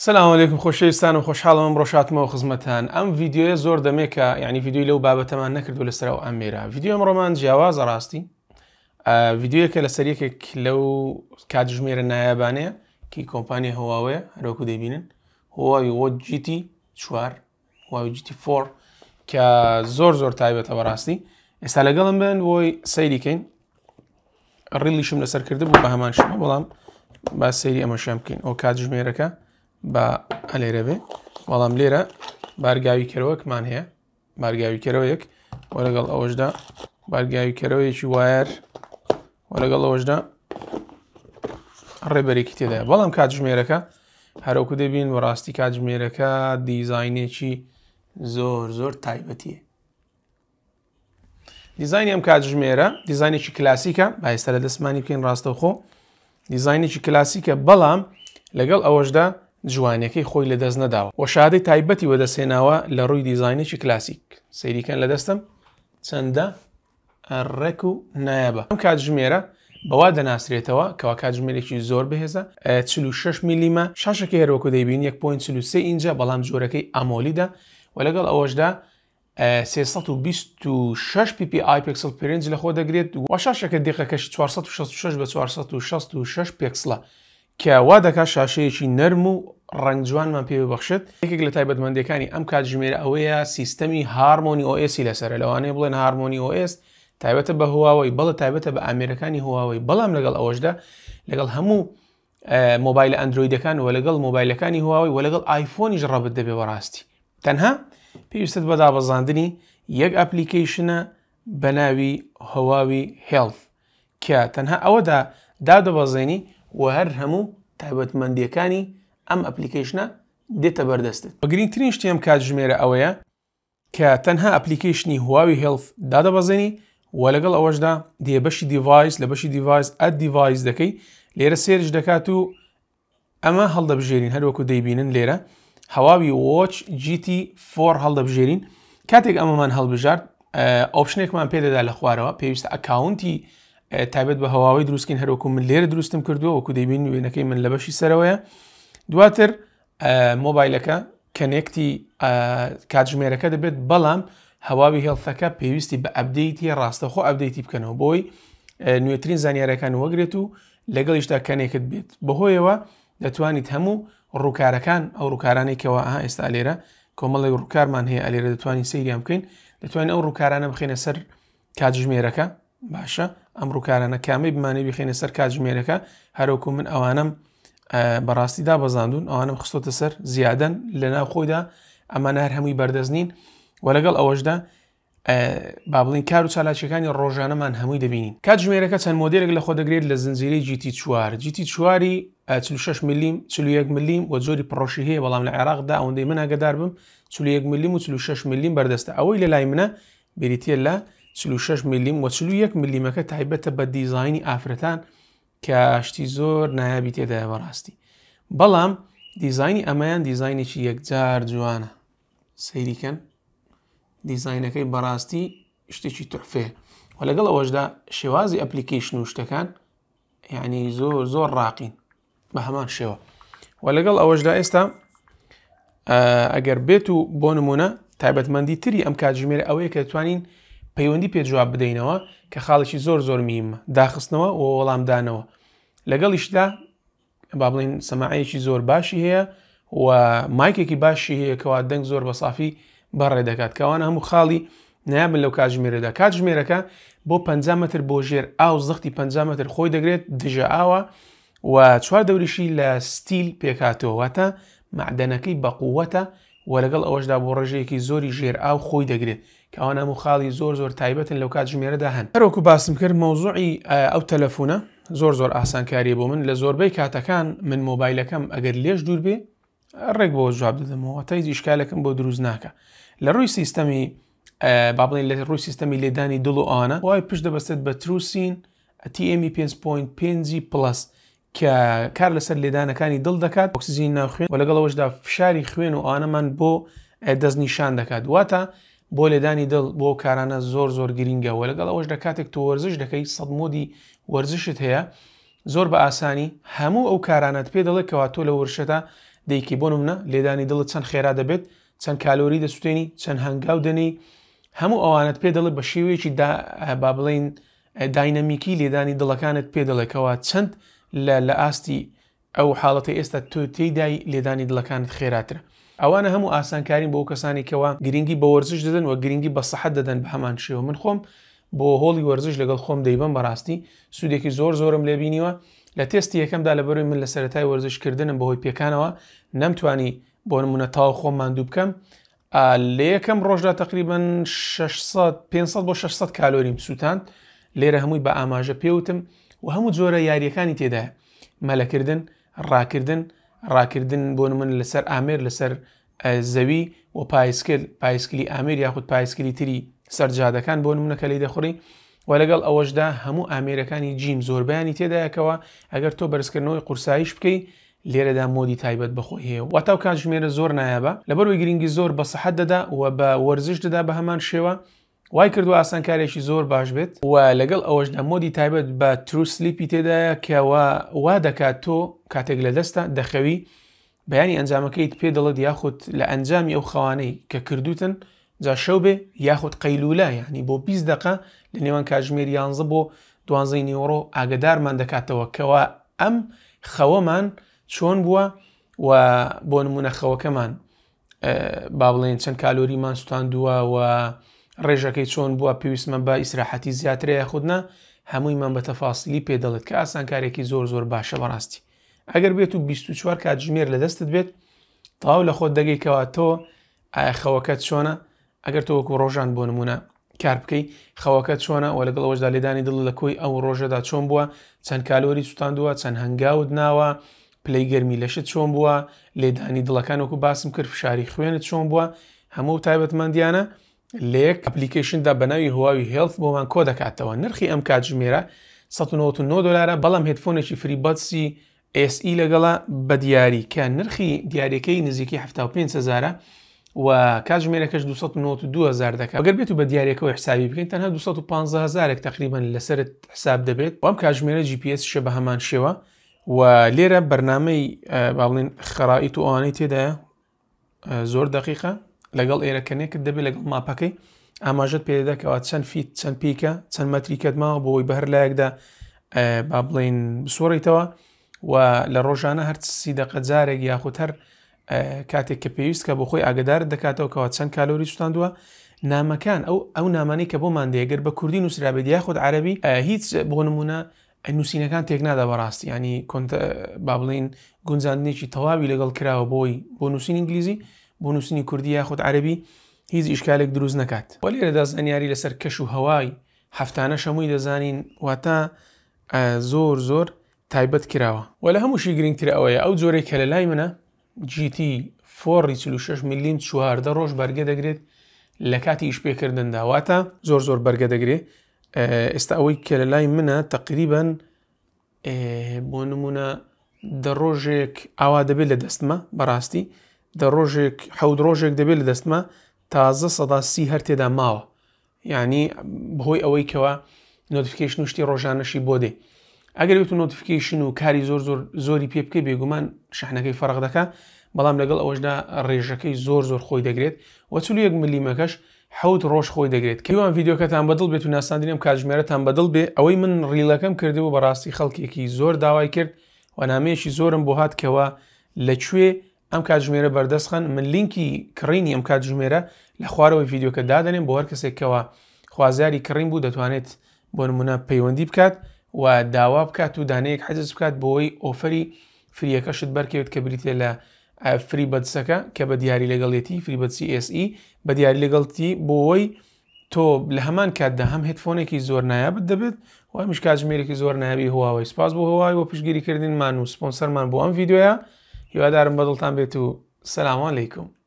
سلام علیکم خۆشەویستان و خۆشحاڵم ئەم ڕۆژاتمەوە خزمەتان ئەم ڤیددیوە زۆر دەمێکە ینی ڤیددیوی لەو بابەتەمان نەکردو لەسەر و ئەمێرا ڤیددیوم ڕۆمان جیاوازە ڕاستی ڤیددیوەکە لەسەر یەکێک لەو کاتژمێرە نایابانەیە کی کۆمپانی هەواوەیە هەرۆکو دەبینن هواوی وەجیتی چوار هواویجیتی فۆر کە زۆر زۆر تایبێتە بەڕاستی ئێستا لەگەڵم بن بۆی سەیریکەین ڕیلیشم لەسەر کرد بوو بە هەمان شمە بەڵام با سەیری ئەمەشام بکەین ئەو کاتژمێرەکە بە ئەلێرە بێ بەڵام لێرە بارگاوی کەرەوەکمان هەیە بارگاوی کەرەوەیەک وەرەگەڵ ئەوەشدا بارگاوی کەرەوەیەکی وایر وەرەگەڵ ئەوەشدا ڕێبەرێکی تێدا بەڵام کاتژمێرەکە هەروکو دەبین بەڕاستی کاتژمێرەکە دیزینێکی زۆر زۆر تایبەتیە دیزانی ئەم کاتژمێرە دیزینێکی کلاسیکە با ئێستا لە دەسمانی بکەین ڕاستەوخۆ دیزینێکی کلاسیکە بەڵام لەگەڵ ئەوەشدا جوانەکەی خۆی لەدەست نەداوە و شادەی تایبەتی وەدەسێناوە لە ڕووی دیزینێکی کلاسیک سەیریکەن لەدەستم چەندە ڕێک و نایەبە ئەم کاتژمێرە بەوا دەناسرێتەوە کەوا کاتژمێرێکی زۆر بەهێزە 46 میلیمە شاشەکە هێرۆکو دەیبین 1.3 اینجا بەڵام جۆرەکەی ئەمۆلیدا و لەگەڵ ئەوەشدا 326 PPI پێکسل پرنج لە خۆ دەگرێت و شاشەکە دقەکەش 466 بە 466 پێکسلە کەوا دەکا شاشەیەکی نەرم و ڕنگ جوانمان پێبەخشت یەکێک لە تایبەتمەندەکانی ئەم کاتژمێرە ئەوەیە سیستەمی هارمۆنی ئۆسی لەسەر لەوانەیە بڵێن هارمۆنی ئۆS تایبەتە بە هواوەی بەڵە تایبەتە بە ئامریەکانی هواوەی بەڵام لەگەڵ ئەوەشدا لەگەڵ هەموو مۆبایل ئەندرویدەکان و لەگەڵ مۆبایلەکانی هواوی و لەگەڵ آیفۆنیش ڕەبت دەبێ بەڕاستی تەنها پێویستت بەدا بەزاندنی یەک ئەپلیکیشنە بە ناوی هەواوی هێڵف کە تەنها ئەوەدا دادەبەزێنی و هەر هەموو تایبەتمەندیەکانی ئەم ئەپلیکیشنە دێتە بەردەستت بەگرینترین شتیم کاتژمێرە ئەوەیە کە تەنها ئەپلیکیشنی هواوی هێڵف دادەبەزێنی و لەگەڵ ئەوەشدا دێبەشی دیڤایس لە بەشی دیڤایس ئە دیڤایس دەکەی لێرە سێرش دەکات و ئەمە هەڵدەبژێرین هەروەکو دەیبینن لێرە هەواوی وچ جیتی فۆر هەڵدەبژێرین کاتێک ئەمەمان هەڵبژارد ئۆپشنێکمان پێدەدا لە خوارەوە پێویستە ئەکاونتی تایبەت بە هەواوی دروستکین هەروکو من لێرە دروستم کردووە وەکو دەبین وێنەکەی من لە بەشی سەرەوەیە دواتر مۆبایلەکە کەنێکتی کاتژمێرەکە دەبێت بەڵام هەواوی هێڵفەکە پێویستی بە ئەبدەیتی ڕاستەخۆ ئەبدەیتی بکەنەوە بۆی نوێترین زانیارەکان وەگرێت و لەگەڵیشدا کەنێکت بێت بەهۆیەوە دەتوانیت هەموو ڕووکارەکان ئەو ڕووکارانێکەوە ئاها ئێستا لێرە کۆمەڵی ڕووکارمان هەیە ئەلێرە دەتوانین سریان بکەین دەتوانین ئەو ڕووکارانە بخێنە سەر کاتژمێرەکە باشە ئەمڕووکارانە کامی بمانەی بخێنە سەر کاتژمێرەکە هەروکو من ئەوانم بەڕاستیدا بەزاندون ئەوانم خستۆتە سەر زیادەن لە ناو خۆیدا ئەمانە هەر هەمووی بەردەزنین و لەگەڵ ئەوەشدا با بڵین کار و چالاچەکانی ڕۆژانەمان هەمووی دەبینین کاتژمێرەکە چەند مۆدلێک لە خۆ دەگرێت لە زنجیرەی جیتی چوار جیتی چواری 46 میلیم 41 میلیم و زۆری پڕۆشی هەیە بەڵام لە عێراقدا ئەوەندەی منەگەدار بم 41 میلیم و 46 میلیم بەردەستە ئەوەی لە لای منە بریتە لە 6 میلیم و 1 میلیمەکە تایبەتە بە دیزایانی ئافرەتان کە شتی زۆر نایابی تێدایە بەڕاستی بەڵام دیزانی ئەمەیان دیزینێکی یەکجار جوانە سەیریکەن دیزینەکەی بەڕاستی شتێکی تحفێ و لەگەڵ ئەوەشدا شێوازی ئەپلیکیشن و شتەکان یعنی زۆر زۆر ڕاقین بە هەمان شێوە و لەگەڵ ئەوەشدا ئێستا ئەگەر بێت و بۆ نمونە تایبەتمەندی تری ئەم کاتژمێر ئەوەیە کە توانین پەیوەندی پێجواب بدەینەوە کە خاڵێکی زۆر زۆر میم داخستنەوە و وەڵامدانەوە لەگەڵ یشدا با بڵین سەماعەیەکی زۆر باشی هەیە و مایکێکی باشی هەیە کەوا دەنگ زۆر بە سافی بەڕێ دەکات کەوان هەموو خاڵی نیابن لەو کاتژمێرەدا کاتژمێرەکە بۆ 5 متر بۆ ژێر ئاو زەختی 5 متر خۆی دەگرێت دژە ئاوە و چوار دەوریشی لە ستیل پێکاتەوەواتە معدەنەکەی بەقووەتە و لەگەڵ ئەوەشدا بۆ ڕێژەیەکی زۆری ژێر ئاو خۆی دەگرێت کەوان هەموو خاڵی زۆر زۆر تایبەتن لەو کات ژمێرەدا هەن هەروکو باسم کرد مۆزوعی ئەو تەلەفونە زۆر زۆر ئاسانکاری بۆ من لە زۆربەی کاتەکان من مۆبایلەکەم ئەگەر لێش دوور بێ ڕێک بۆ جواب دەدەمەوە تای ئیشکالەکەم بۆ دروست ناکە لە ڕووی سیستەمی بابڵین لە ڕووی سیستەمی لێدانی دڵ و ئەوانە وای پشت دەبەستێت بە تروسین TMی 5.5 پلس کە کار لەسەر لێدانەکانی دڵ دەکات ئۆکسزیین ناخوێن و لەگەڵەوەشدا فشاری خوێن و ئانەمان بۆ دەستنیشان دەکات دواتە بۆ لێدانی دڵ بۆ کارانە زۆر زۆر گرینگەوە لەگەڵ ئەوەش دەکاتێک تۆ وەرزش دەکەی سەد مۆدی وەرزشت هەیە زۆر بە ئاسانی هەموو ئەو کارانت پێ دەڵێ کەوا تۆ لە وەرشەدا دەیکی بۆنمە لێدانی دڵت چەند خێرا دەبێت چەند کالۆری دەسوتێنی چەند هەنگاو دەنی هەموو ئەوانت پێ دەڵێت بە شێوەیەکی با بڵین داینەمیکی لێدانی دڵەکانت پێ دەڵێکەوە چەند لە ئاستی ئەو حاڵەتی ئێستا تۆ تێدای لێدانی دڵەکانت خێراترە. ئەوانە هەموو ئاسانکارین بۆ کەسانی کەەوە گرنگی بە وەرزش دەدەن و گرنگی بە سەحت دەدەن بە هەمان شێوە من خۆم بۆ هۆڵی وەرزش لەگەڵ خۆم دەیبم بەڕاستی سوودێکی زۆر زۆرم لێبینیوە لە تێستی یەکەمدا لە بەروی من لە سەرەتای وەرزشکردنم بەهۆی پێکانەوە نەمتوانی بۆ نمونە تاو خۆم ماندوو بکەم لە یەکەم ڕۆژدا تقریبان 500 بۆ 600 کالۆریم سووتان لێرە هەمووی بە ئاماژە پێوتم و هەموو جۆرە یاریەکانی تێدایە مەلەکردن ڕاکردن ڕاکردن بۆن من لەسەر ئامێر لەسەر زەوی و پایسکل پایسکلی ئامیر یاخود پایسکلی تری سەررجادەکان بۆ منەکە لی دەخوڕی و لەگەڵ ئەوەشدا هەموو ئامێرەکانی جیم زۆربیانی تێدایەکەوە ئەگەر تۆ بەرزکردنەوەی قورسایش بکەیت لێرەدا مۆدی تایبەت بەخۆی هەیە وتاو کاتژمێرە زۆر نایابە لەبەروی گرنگی زۆر بە سەحەت دەدا و بە وەرزش دەدا بە هەمان شێوە وای کردو ئاسانکارێکی زۆر باش بێت و لەگەڵ ئەوەش نەمۆدی تایبەت بە تروسلیپی تێدایە کەوا وا دەکات تۆ کاتێک لە دەستە دەخەوی بەیانی ئەنجامەکەیت پێ دەڵت یاخود لە ئەنجامی ئەو خەوانەی کە کردوتن جا شەو بێ یاخود قەیلولا یعنی بۆ 20 دقه لە نێوان کاژمێر یانزە بۆ دوانزەی نیۆڕۆ ئاگدارمان دەکاتەوە کەوا ئەم خەوەمان چۆن بووە و بۆ نمونە خەوەکەمان با بڵێن چەند کالۆریمان سووتان دووە و ڕێژەکەی چۆن بووە پێویستمە بە ئیسراحەتی زیاترەیە خودنا هەمووی من بە تەفاسلی پێدەڵێت کە ئاسانکارێکی زۆر زۆر باشە بەڕاستی ئەگەر بێت و 24 کاتژمێر لە دەستت بێت تاو لە خۆت دەگەیکەوە تۆ ئایا خەوەکەت چۆنە ئەگەر تۆ وەکو ڕۆژان بۆ نمونە کار بکەی خەوەکە چۆنە و لەگەڵ ئەوەشدا لێدانی دڵ لە کۆی ئەو ڕۆژەدا چۆن بووە چەند کالۆری سووتاندووە چەند هەنگاوت ناوە پلەی گەرمی لەشت چۆن بووە لێدانی دڵەکان وەکو باسم کرد فشاری خوێنت چۆن بووە هەموو تایبەتمەندیانە لەیەک ئەپلیکیشندا بەناوی هواوی هێڵف بۆمان کۆ دەکاتەوە نرخی ئەم کاتژمێرە 1990 دلارە بەڵام هێتفۆنێکی فریبەتسی SE لەگەڵا بە دیاری کە نرخی دیارەکەی نزیکی 500زارە و کاتژمێرەکەش 1992زار دەکە گەر بێت و بە دیارێکەوە حسابی بکەین تەنها 2500زارێک تقریبان لەسرت حساب دەبێت بەم کاتژمێرە GPS شە بە هەمان شێوە و لێرە بەرنمەی باڵین خەرائیت و ئەوانەی تێدایە زۆر دقیقە لەگەڵ ئێرەکەنێکت دەبێت لەگەڵ ماپەکەی ئاماژت پێدەکەەوە چەند فیت چەند پیکە چەند مەتریکەتماوە بۆەوەی بە هەر لایەکدا با بڵین بسۆڕیتەوە و لە ڕۆژانە هەر سی دەقە جارێک یاخود هەر کاتێک کە پێویستکە بۆ خۆی ئاگدار دەکاتەوە کەەوە چەند کالۆری سوستاندووە نامەکان ئەو ئەو نامانی کە بۆ مادەیەگەر بە کوردی نووسرابێت یاخود عربی هیچ بۆ نمونە نووسینەکان تێکنادا بەڕاستی ینی با بڵین گونجاندنێکی تەواوی لەگەڵ کراوە بۆی بۆ نووسین ئینگلیزی بۆ نووسنی کوردی یاخود عربی هیچ ئیشکالێک دروست نکات وە لێرەدا زانیاری لەسەر کەش و هەوای هەفتانە شەمووی دەزانین واتە زۆر زۆر تایبەت کراوە وە لە هەمووشی گرنگتر ئەوەیە ئەو جۆرێک کە لە لای منە جیتی فۆڕی 6 میلیین چواردە ڕۆژ بەرگە دەگرێت لە کاتی ئیشپێکردنداواتە زۆر زۆر بەرگە دەگرێت ئێستا ئەوەی کە لە لای منە تقریبان بۆ نمونە دە ڕۆژێک ئاوا دەبێت لە دەستمە بەڕاستی دە ڕۆژێک حەود ڕۆژێک دەبێت لە دەستمە تازە سەدا سی هەر تێدا ماوە یعنی بەهۆی ئەوەی کەەوە نۆتیفیکیشن شتی ڕۆژانەشی بۆ دێ ئەگەر وێت نۆتیفیکیشن و کاری زۆر زۆر زۆری پێ بکەی بێگومان شەحنەکەی فەرق دەکە بەڵام لەگەڵ ئەوەشدا ڕێژەکەی زۆر زۆر خۆی دەگرێت وەچول یەک ملیمەکەش حوت ڕۆژ خۆی دەگرێت کەیوان ڤیددیوکەتان بەدڵ بێت و ناساندنیم کاتژمێرەتان بەدڵ بێ ئەوەی من ڕیلەکەم کردو بە ڕاستی خەڵکێکی زۆر داوای کرد و نامەیەشی زۆرم بۆ هاتکەوە لەکوێ ئەم کاتژمێرە بەردەستخەن من لینکی کڕینی ئەم کاتژمێرە لە خوارەوەی ڤیددیوکە دادەنێن بۆ هەر کەسێکەوە خوازیاری کڕین بوو دەتوانێت بۆ نمونە پەیوەندی بکات و داوا بکات و دانەیەک حەجز بکات بۆەوەی ئۆفەری فریەکەشت بەرکەوێت کە بریتێ لە فری بەدسەکە کە بە دیاری لەگەڵێتی فریبەتسی SE بە دیاری لەگەڵتی بۆەوەی تۆ لە هەمان کاتدا هەم هتفۆنێکی زۆر نایابت دەبێت وای مشکاتژمێرێکی زۆر نایبی هواوی سپاس بۆ هوای و پشگیریکردنمان و سپۆنسەرمان بۆ ئەم یددیوە یا درم به تو سلام علیکم